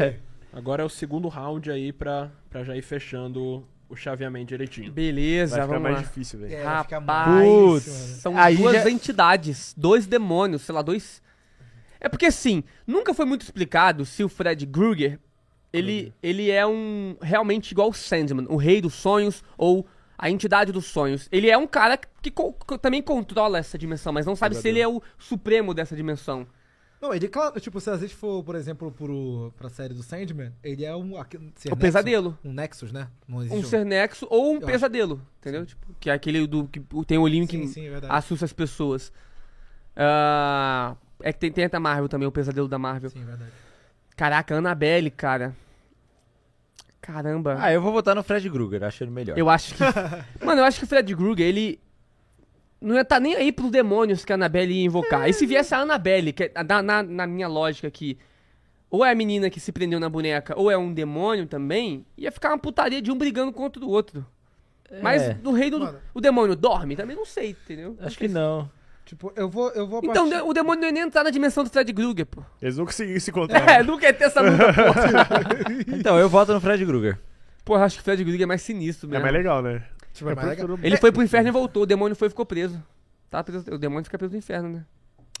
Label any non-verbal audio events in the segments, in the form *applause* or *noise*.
É. Agora é o segundo round aí pra, pra já ir fechando o chaveamento direitinho. Beleza, vai ficar vamos mais lá. difícil, velho. É, Rapaz, Putz, são aí duas já... entidades, dois demônios, sei lá, dois... É porque, assim, nunca foi muito explicado se o Fred Krueger, ele, ele é um... Realmente igual o Sandman, o rei dos sonhos ou a entidade dos sonhos. Ele é um cara que também controla essa dimensão, mas não sabe se ele é o supremo dessa dimensão. Não, ele, claro, tipo, se a gente for, por exemplo, pro, pra série do Sandman, ele é um. Aqui, um pesadelo. Um Nexus, né? um ser Nexus ou um Eu pesadelo, acho. entendeu? Tipo, que é aquele do. que tem o um que sim, é assusta as pessoas. Uh, é que tem, tem a Marvel também, o pesadelo da Marvel. Sim, é verdade. Caraca, Annabelle, cara. Caramba. Ah, eu vou votar no Fred Krueger, acho ele melhor. Eu acho que. *laughs* Mano, eu acho que o Fred Krueger, ele não ia estar tá nem aí pros demônios que a Annabelle ia invocar. É. E se viesse a Annabelle, que é, na, na, na minha lógica aqui, ou é a menina que se prendeu na boneca, ou é um demônio também, ia ficar uma putaria de um brigando contra o outro. É. Mas é. no reino, do o demônio dorme? Também não sei, entendeu? Acho que não. Tipo, eu vou, eu vou Então, partir... o demônio não ia é nem entrar na dimensão do Fred Krueger, pô. Eles nunca conseguiram se encontrar. É, nunca né? ia ter essa luta, *laughs* então, eu voto no Fred Krueger. Porra, acho que o Fred Krueger é mais sinistro é mesmo. É mais legal, né? Tipo, é, é legal. Ele foi pro é. inferno e voltou, o demônio foi e ficou preso. Tá preso. O demônio fica preso no inferno, né?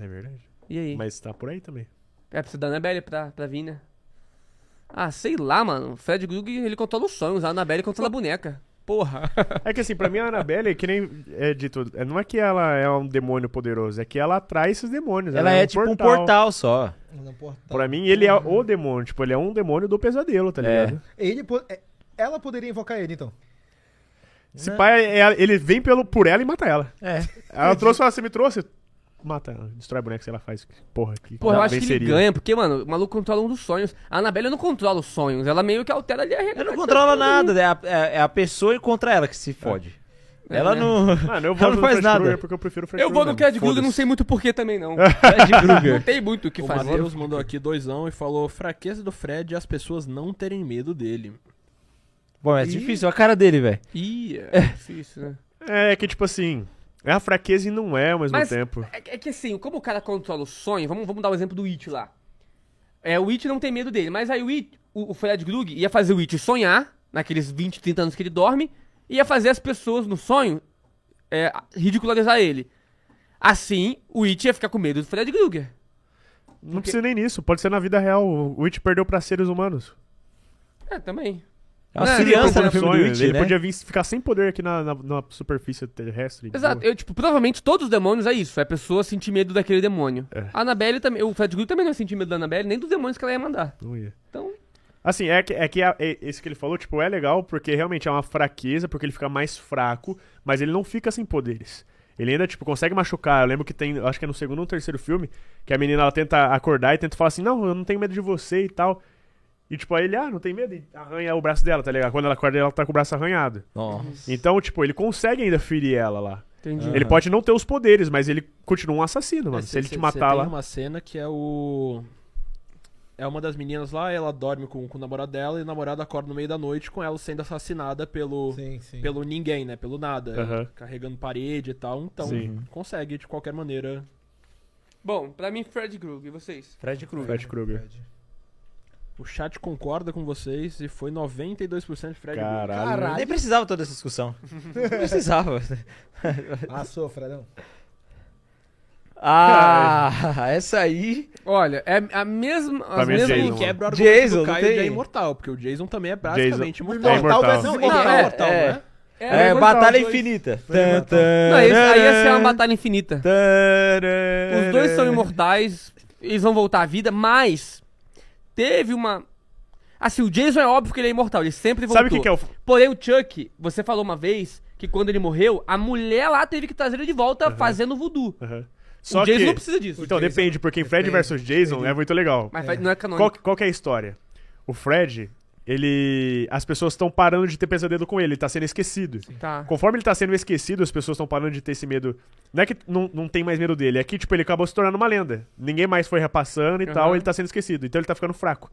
É verdade. E aí? Mas tá por aí também. É, precisa da Annabelle pra, pra vir, né? Ah, sei lá, mano. O Fred Grug, ele controla os sonhos. A Annabelle controla a boneca. Porra. *laughs* É que assim, pra mim a Annabelle, é que nem é dito, não é que ela é um demônio poderoso, é que ela atrai esses demônios. Ela, ela é, é um tipo portal. um portal só. um portal. Pra mim, ele é o demônio, tipo, ele é um demônio do pesadelo, tá ligado? É. Ele, ela poderia invocar ele, então. Esse não. pai, ele vem pelo, por ela e mata ela. É. Ela trouxe, fala, você me trouxe? Mata ela, destrói boneco, boneca, ela faz porra aqui. Porra, eu acho que ele ganha, porque, mano, o maluco controla um dos sonhos. A Anabelle não controla os sonhos, ela meio que altera ali a realidade. Ela não controla nada, é a, é, é a pessoa e contra ela que se é. fode. É, ela né? não. Mano, eu *laughs* vou ela não faz nada. porque eu prefiro Fred Eu vou no Fred e não sei muito porquê também não. *laughs* Fred Krueger. não tem muito o que o fazer. O Matheus mandou aqui doisão e falou: fraqueza do Fred é as pessoas não terem medo dele. Bom, é Ih. difícil, é a cara dele, velho. Ih, é, é difícil, né? É, que tipo assim. É a fraqueza e não é ao mesmo Mas tempo. É, é que assim, como o cara controla o sonho, vamos, vamos dar o um exemplo do It lá. É, o It não tem medo dele, mas aí o It, o, o Fred Grug ia fazer o It sonhar, naqueles 20, 30 anos que ele dorme, ia fazer as pessoas no sonho é, ridicularizar ele. Assim, o It ia ficar com medo do Fred Krueger. Não Porque... precisa nem nisso, pode ser na vida real. O It perdeu para seres humanos. É, também. É uma não, criança no filme sonho, né? Ele né? podia vir, ficar sem poder aqui na, na, na superfície terrestre. Exato. Eu, tipo, provavelmente todos os demônios é isso. É a pessoa sentir medo daquele demônio. É. A também... O Fred Krueger também não ia sentir medo da Anabelle, nem dos demônios que ela ia mandar. Não ia. Então... Assim, é que, é que a, é, esse que ele falou, tipo, é legal porque realmente é uma fraqueza, porque ele fica mais fraco, mas ele não fica sem poderes. Ele ainda, tipo, consegue machucar. Eu lembro que tem, acho que é no segundo ou terceiro filme, que a menina ela tenta acordar e tenta falar assim: Não, eu não tenho medo de você e tal. E, tipo, aí ele, ah, não tem medo, e arranha o braço dela, tá ligado? Quando ela acorda, ela tá com o braço arranhado. Nossa. Então, tipo, ele consegue ainda ferir ela lá. Entendi. Ele pode não ter os poderes, mas ele continua um assassino, mano. É, se, se ele te matar lá. Tem uma cena que é o. É uma das meninas lá, ela dorme com, com o namorado dela e o namorado acorda no meio da noite com ela sendo assassinada pelo sim, sim. pelo ninguém, né? Pelo nada. Uhum. Carregando parede e tal. Então, sim. consegue de qualquer maneira. Bom, pra mim, Fred Krueger. E vocês? Fred Krueger. Fred Krueger. Fred. O chat concorda com vocês e foi 92% Fred Caralho. Caralho. Nem precisava toda essa discussão. Não *laughs* precisava. Passou, Fredão. Ah, essa aí. Olha, é a mesma. a mesma mim é quebra o argumento Jason, do Caio é tem. é imortal, porque o Jason também é praticamente Jason. imortal. É imortal. Talvez não, é, imortal, é. né? É, é batalha dois. infinita. não, esse, aí ia ser uma batalha infinita. Os dois são imortais, eles vão voltar à vida, mas teve uma. Assim, o Jason é óbvio que ele é imortal, ele sempre voltou. Sabe o que, que é o. Porém, o Chuck, você falou uma vez que quando ele morreu, a mulher lá teve que trazer ele de volta uhum. fazendo voodoo. Uhum. Só o Jason que... não precisa disso. Então, Jason... depende, porque em Fred vs Jason é muito legal. Mas é. não é canônico. Qual, qual é a história? O Fred ele. As pessoas estão parando de ter pesadelo com ele, ele tá sendo esquecido. Tá. Conforme ele tá sendo esquecido, as pessoas estão parando de ter esse medo. Não é que não, não tem mais medo dele, é que, tipo, ele acabou se tornando uma lenda. Ninguém mais foi repassando e uhum. tal, ele tá sendo esquecido. Então ele tá ficando fraco.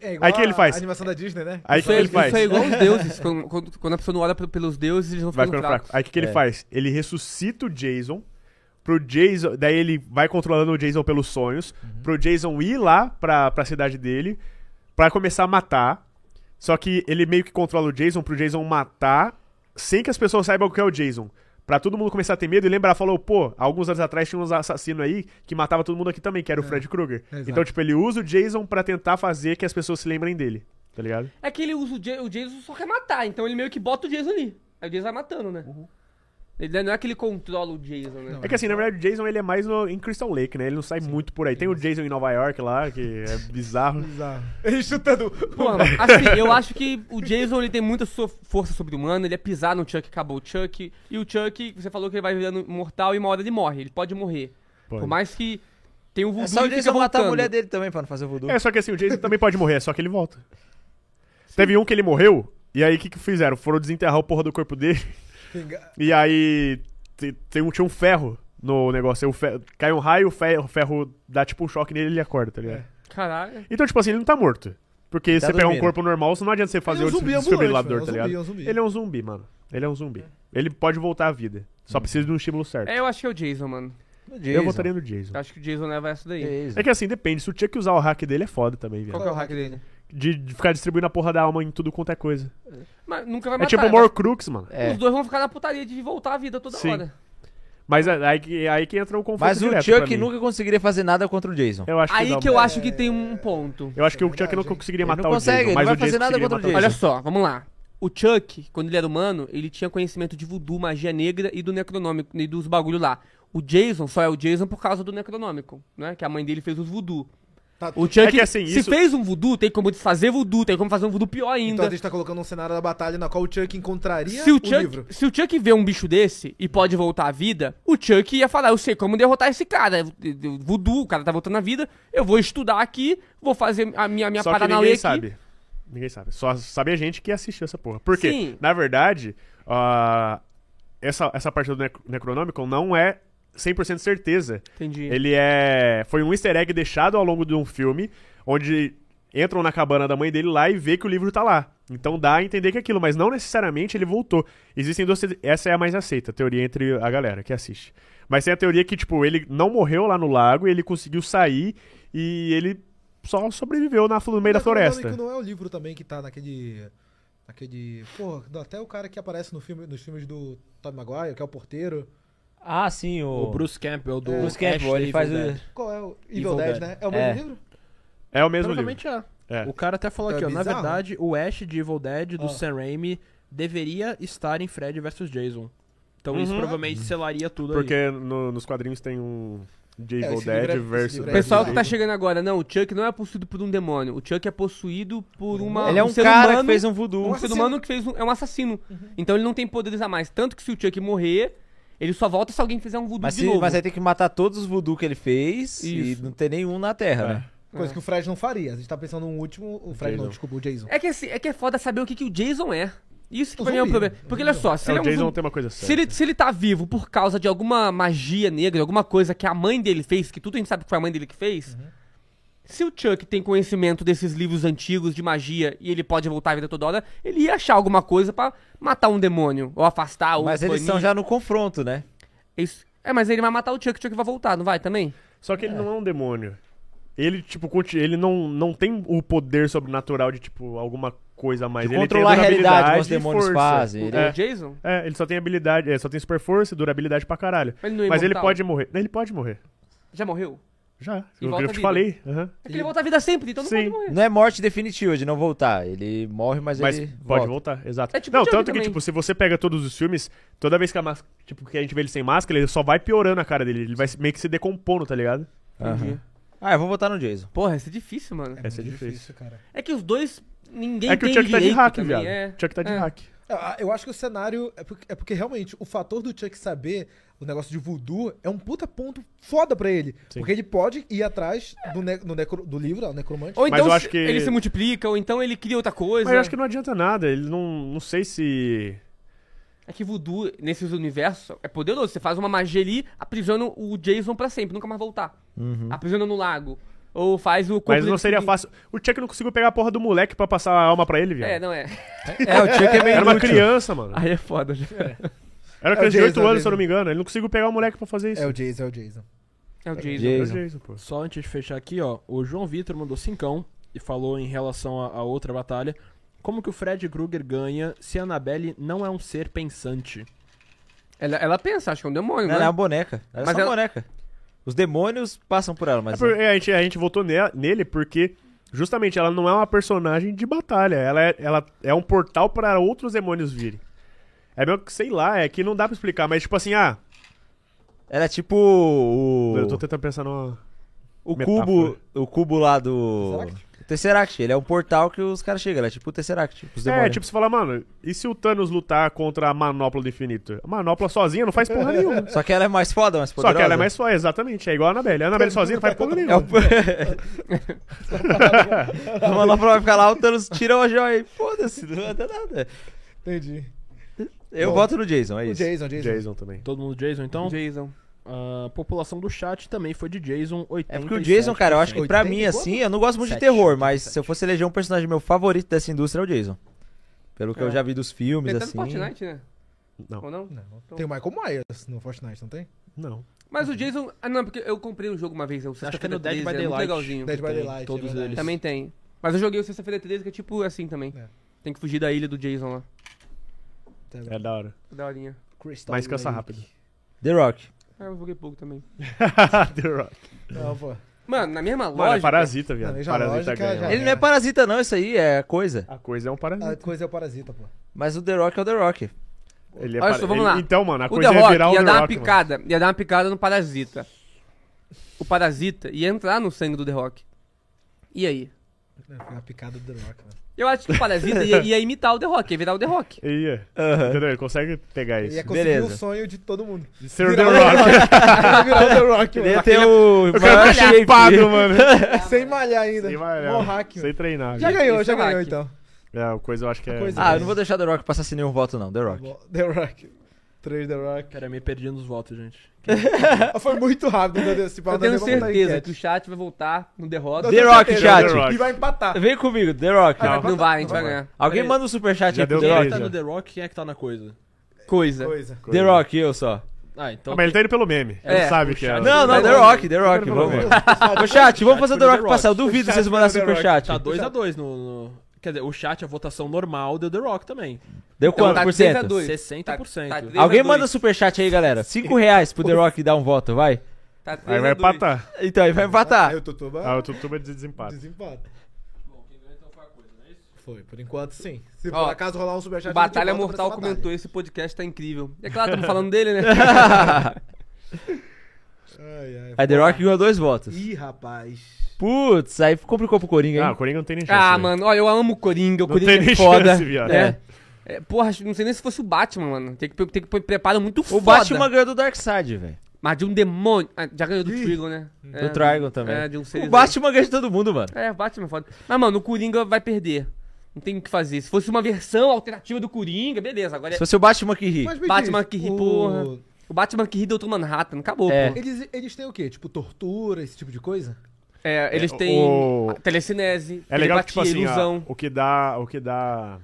É igual aí que ele faz? A animação da Disney, né? Aí que, é, ele faz? Isso é igual os deuses. *laughs* Quando, quando, a pessoa não olha pelos deuses, eles vão ficando, fracos. Fraco. Aí que, que ele é. faz? Ele ressuscita o Jason pro Jason. Daí ele vai controlando o Jason pelos sonhos. Uhum. Pro Jason ir lá pra, pra cidade dele. Pra começar a matar. Só que ele meio que controla o Jason pro Jason matar sem que as pessoas saibam o que é o Jason. Pra todo mundo começar a ter medo e lembrar, falou, pô, alguns anos atrás tinha uns assassino aí que matava todo mundo aqui também, que era o é. Freddy Fred Krueger. então, tipo, ele usa o Jason para tentar fazer que as pessoas se lembrem dele, tá ligado? É que ele usa o, J o Jason só quer matar, então ele meio que bota o Jason ali. Aí o Jason vai matando, né? Uhum. Ele não é que ele controla o Jason, né? É que assim, na verdade, o Jason ele é mais no, em Crystal Lake, né? Ele não sai Sim. muito por aí. Tem o Jason em Nova York lá, que é bizarro. bizarro. *laughs* Ele chutando. Pô, assim, eu acho que o Jason ele tem muita sua força sobre-humana, ele é pisar no Chuck, acabou o Chuck. E o Chuck, você falou que ele vai virando mortal e uma hora ele morre. Ele pode morrer. Pode. Por mais que tem um é voodoo é só o Jason matar a mulher dele também pra não fazer o voodoo. É, só que assim, o Jason também pode morrer, é só que ele volta. Sim. Teve um que ele morreu, e aí o que, que fizeram? Foram desenterrar o porra do corpo dele e aí tem um, tinha um ferro no negócio. Ferro, cai um raio, o ferro, o ferro dá tipo um choque nele e ele acorda, tá ligado? É. Caralho. Então, tipo assim, ele não tá morto. Porque tá você pega um corpo normal, você não adianta você fazer ele é um zumbi o desfibrilador, é um tá é ligado? Zumbi, é um zumbi. Ele é um zumbi, mano. Ele é um zumbi. É. Ele pode voltar à vida. Só hum. precisa de um estímulo certo. É, eu acho que é o Jason, mano. Jason. Eu votaria no Jason. Acho que o Jason leva essa daí. Jason. É que assim, depende. Se o Chuck usar o hack dele, é foda também, velho. Qual é o hack dele? de, ficar distribuindo a porra da alma em tudo quanto é coisa. Mas nunca vai matar. É tipo o Crux, né? mano. É. Os dois vão ficar na putaria de voltar à vida toda Sim. hora. Mas é, aí, que- aí que entra o conflito Mas o Chuck nunca conseguiria fazer nada contra o Jason. Eu acho Aí que eu acho que tem um ponto. Eu acho que o Chuck nunca conseguiria matar consegue, o Jason, mas não vai o fazer Jason nada contra o Jason. Olha só, vamos lá. O Chuck, quando ele era humano, ele tinha conhecimento de voodoo, magia negra e do necronômico, e dos bagulho lá. O Jason só é o Jason por causa do necronômico, né? Que a mãe dele fez os voodoo. Tá. O Chuck, é que, assim, se isso... fez um voodoo, tem como desfazer voodoo, tem como fazer um voodoo pior então, ainda. Então a gente tá colocando um cenário da batalha na qual o Chuck encontraria se o, Chuck, o livro. Se o Chuck vê um bicho desse e pode voltar à vida, o Chuck ia falar, eu sei como derrotar esse cara. Voodoo, o cara tá voltando à vida, eu vou estudar aqui, vou fazer a minha, a minha Só paranauê que ninguém sabe. Ninguém sabe. Só sabe a gente que assistiu essa porra. Porque, Sim. na verdade, uh, essa, essa parte do Necronomicon não é 100% certeza. Entendi. Ele é. Foi um easter egg deixado ao longo de um filme, onde entram na cabana da mãe dele lá e vê que o livro tá lá. Então dá a entender que é aquilo, mas não necessariamente ele voltou. Existem duas. Essa é a mais aceita, a teoria entre a galera que assiste. Mas tem a teoria que, tipo, ele não morreu lá no lago, ele conseguiu sair e ele só sobreviveu na, no meio da é floresta. não é o livro também que tá naquele. Aquele. Pô, até o cara que aparece no filme, nos filmes do Tom Maguire, que é o porteiro. Ah, sim, o... o Bruce Campbell do é. Bruce Campbell, ele faz o... Qual é o Evil, Evil Dead, Dead, né? É o mesmo é. livro? É o mesmo livro. É. é. O cara até falou então aqui, é ó, na verdade, o Ash de Evil Dead do ah. Sam Raimi deveria estar em Fred vs Jason. Então uhum. isso provavelmente uhum. selaria tudo Porque no, nos quadrinhos tem um de é, Evil é, Dead versus... O é pessoal que tá chegando agora, não, o Chuck não é possuído por um demônio, o Chuck é possuído por uma... Ele é um, um cara humano, que fez um voodoo. Um, um ser humano que fez um... é um assassino. Uhum. Então ele não tem poderes a mais. Tanto que se o Chuck morrer ele só volta se alguém fizer um voodoo mas de se, novo. Mas aí tem que matar todos os voodoo que ele fez Isso. e não ter nenhum na Terra, é. né? Coisa é. que o Fred não faria. A gente tá pensando um último. O Fred não, desculpa, o Jason. É que, assim, é que é foda saber o que, que o Jason é. Isso que o pra zumbi. mim é um problema. Porque olha só, se é, ele é, é um Jason zumbi, tem uma coisa certa. Se ele, se ele tá vivo por causa de alguma magia negra, alguma coisa que a mãe dele fez, que tudo a gente sabe que foi a mãe dele que fez. Uhum se o Chuck tem conhecimento desses livros antigos de magia e ele pode voltar à vida toda hora, ele ia achar alguma coisa para matar um demônio ou afastar o. Mas eles banir. são já no confronto, né? Isso. É, mas ele vai matar o Chuck, o Chuck vai voltar, não vai também? Só que ele é. não é um demônio. Ele, tipo, ele não, não tem o poder sobrenatural de, tipo, alguma coisa a mais. De ele controlar tem a, realidade, como os demônios força. fazem. Ele... É. Né? Jason? É, ele só tem habilidade, é, só tem super força e durabilidade pra caralho. Ele Mas ele é pode morrer. Ele pode morrer. Já morreu? Já. E eu, eu te falei. Uhum. É que ele volta à vida sempre, então não Sim. pode morrer. Não é morte definitiva de não voltar. Ele morre, mas, mas ele. pode volta. voltar, exato. É tipo não, tanto que, também. tipo, se você pega todos os filmes, toda vez que a, mas... tipo, que a gente vê ele sem máscara, ele só vai piorando a cara dele. Ele vai meio que se decompondo, tá ligado? Uhum. Ah, eu vou votar no Jason. Porra, esse é difícil, mano. É é difícil. difícil. cara. É que os dois. Ninguém é que o Chuck tá de hack, viado. É... O Chuck tá de é. hack. É, eu acho que o cenário. É porque, é porque, realmente o fator do Chuck saber o negócio de voodoo é um puta ponto foda pra ele. Sim. Porque ele pode ir atrás do, ne do, necro do livro, do necromante. Ou então que... ele se multiplica, ou então ele cria outra coisa. Mas eu acho que não adianta nada. Ele não. Não sei se. É que voodoo, nesses universos, é poderoso. Você faz uma magia ali, aprisiona o Jason para sempre, nunca mais voltar. Uhum. Aprisiona no lago. Ou faz o. Mas não seria fácil. O Chuck não conseguiu pegar a porra do moleque pra passar a alma pra ele, viu? É, não é. É, o Chuck é meio. Era uma criança, mano. Aí é foda, já. Né? É. Era é criança é de 8 anos, é se eu não me engano. Ele não conseguiu pegar o moleque pra fazer isso. É o Jason, é o Jason. É o é Jason. É o Jason, pô. Só antes de fechar aqui, ó. O João Vitor mandou cincão e falou em relação a, a outra batalha. Como que o Fred Krueger ganha se a Annabelle não é um ser pensante? Ela, ela pensa, acho que é um demônio, Ela né? é uma boneca. Ela Mas é uma boneca. Os demônios passam por ela, mas. É por, é, a, gente, a gente votou nele porque justamente ela não é uma personagem de batalha. Ela é, ela é um portal para outros demônios virem. É meio que, sei lá, é que não dá pra explicar, mas tipo assim, ah. Ela é tipo o. Eu tô tentando pensar no. O metáfora. cubo. O cubo lá do. Será que o Tesseract, ele é um portal que os caras chegam, é tipo o Tesseract. Tipo os é, tipo, você fala, mano, e se o Thanos lutar contra a Manopla do Infinito? A Manopla sozinha não faz porra é. nenhuma. Só que ela é mais foda, mais poderosa. Só que ela é mais foda, exatamente. É igual a Anabelle. A Anabelle sozinha não faz porra nenhuma. É o... *laughs* a Manopla vai ficar lá, o Thanos tira uma joia e foda-se, não vai nada. Entendi. Eu Bom, voto no Jason, é isso. O Jason, Jason. Jason também. Todo mundo Jason, então? Jason. A população do chat também foi de Jason 80. É porque o Jason, cara, eu acho que pra mim, assim, eu não gosto muito 7, de terror, mas se eu fosse eleger um personagem meu favorito dessa indústria é o Jason. Pelo é. que eu é. já vi dos filmes, tem assim. Tem Fortnite, né? Não. Ou não? não. Então tem o Michael Myers no Fortnite, não tem? Não. Mas o Jason. Ah, não, porque eu comprei um jogo uma vez, é o que é feira 13, Dead by Daylight, é legalzinho. Dead by Daylight. Todos eles. Também tem. Mas eu joguei o Sexta-feira 13, que é tipo assim também. É. Tem que fugir da ilha do Jason lá. Tá é da hora. Da horinha. Crystal Mas cansa rápido. The Rock. Ah, eu joguei pouco também. *laughs* The Rock. Não, pô. Mano, na mesma loja. Mano, é parasita, viado. Parasita lógica, ganha. Ele não é parasita, não, isso aí é coisa. A coisa é um parasita. A coisa é o um parasita, pô. Mas o The Rock é o The Rock. Ele é Olha só, vamos lá. Ele... Então, mano, a o coisa The é Rock ia virar o ia The dar Rock, uma picada, mano. Ia dar uma picada no parasita. O parasita ia entrar no sangue do The Rock. E aí? Foi uma picada do The Rock, mano. Eu acho que o tipo, Palestra ia, ia imitar o The Rock, ia virar o The Rock. *laughs* Ia. Entendeu? Ele consegue pegar isso. Ia conseguir Beleza. o sonho de todo mundo. De ser *laughs* virar o The Rock. Rock. virar o The Rock, mano. Ia ter o... Eu quero ficar chapado, mano. *laughs* Sem malhar ainda. Sem malhar. Sem treinar. Já ganhou, já é ganhou, então. É, o coisa eu acho que é... Coisa ah, é. eu não vou deixar o The Rock passar sem nenhum voto, não. The Rock. The Rock. Três The Rock. Cara, é me perdendo nos votos, gente. *laughs* Foi muito rápido, meu Deus. Tipo, eu tenho certeza que o chat vai voltar no derrota. The Rock, chat. E vai empatar. Vem comigo, The Rock. Ah, não, não vai, a gente vai, vai ganhar. Alguém manda um superchat aqui pro The Rock. Quem é que tá no The Rock, quem é que tá na coisa? Coisa. coisa. The Rock, eu só. Ah, então... Ah, mas ele tá indo pelo meme. É. Ele sabe que é. Não, não, The Rock, The Rock, vamos. Ô, chat, vamos fazer o The Rock passar. Eu duvido vocês mandarem superchat. Tá 2x2 no... Quer dizer, o chat, a votação normal deu The Rock também. Deu então, quanto tá por cento? 60%. Tá, tá Alguém manda superchat aí, galera. 5 reais pro The Rock dar um voto, vai. Tá aí vai empatar. Então, aí vai empatar. Aí o Tutuba... Ah, o Tutuba desempata. Desempata. Bom, quem então foi coisa, não é isso? Foi, por enquanto sim. Se Ó, por acaso rolar um superchat... O Batalha Mortal comentou, esse podcast tá incrível. É claro, estamos falando dele, né? *laughs* ai, ai, aí The Rock ganhou dois votos. Ih, rapaz... Putz, aí complicou pro Coringa, hein? Ah, o Coringa não tem nem ah, chance. Ah, mano, olha, eu amo o Coringa, o não Coringa tem é nem foda. Chance, viado. É. É, é porra, não sei nem se fosse o Batman, mano. Tem que, tem que pôr preparo muito o foda. O Batman ganhou do Darkseid, velho. Mas de um demônio. Ah, já ganhou do trigo Trigon, né? Do é, trigo Trigon também. É, de um o Batman ganha de todo mundo, mano. É, o Batman é foda. Mas, mano, o Coringa vai perder. Não tem o que fazer. Se fosse uma versão alternativa do Coringa, beleza. Agora é... Se fosse o Batman que ri. Batman que ri, o... porra. O Batman que ri do outro Manhattan. Acabou, é. Eles, eles têm o quê? Tipo, tortura, esse tipo de coisa? É, é, eles têm o... telecinese, é legal que, tipo assim, ilusão. Ó, o que dá, o que dá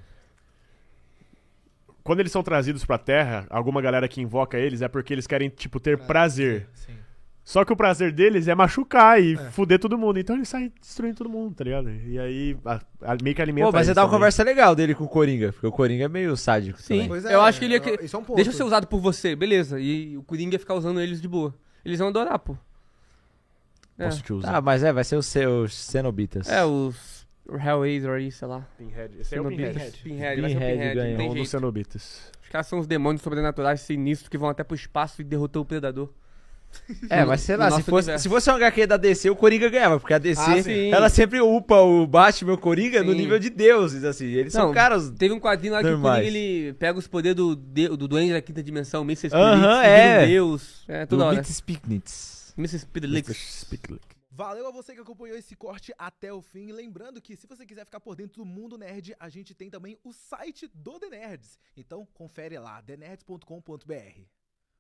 quando eles são trazidos pra Terra, alguma galera que invoca eles é porque eles querem, tipo, ter pra... prazer. Sim, sim. Só que o prazer deles é machucar e é. fuder todo mundo. Então eles saem destruindo todo mundo, tá ligado? E aí a, a, meio que alimenta. Pô, mas você é dá uma conversa legal dele com o Coringa, porque o Coringa é meio sádico. Sim, é, eu acho que ele ia. É que... É um Deixa eu ser usado por você, beleza. E o Coringa ia ficar usando eles de boa. Eles vão adorar, pô. É. Posso te usar. Ah, mas é, vai ser os seus Cenobitas. É, os Hellraiser aí, sei lá. Pinhead. Esse é o Pinhead. Pinhead, Pinhead, vai ser o Pinhead, ganhou um Cenobitas. Os caras são os demônios sobrenaturais sinistros que vão até pro espaço e derrotam o predador. É, mas sei lá, se fosse, se fosse um HQ da DC, o Coringa ganhava, porque a DC, ah, ela sempre upa o Batman e o Coringa sim. no nível de deuses, assim, eles Não, são caras Teve um quadrinho lá normais. que o Coringa, ele pega os poderes do, do Duende da Quinta Dimensão, Mr. Spirit, uh -huh, é. Deus, é, toda do Mrs. Speedlix. Valeu a você que acompanhou esse corte até o fim. Lembrando que se você quiser ficar por dentro do mundo nerd, a gente tem também o site do The Nerds. Então confere lá, thenerds.com.br.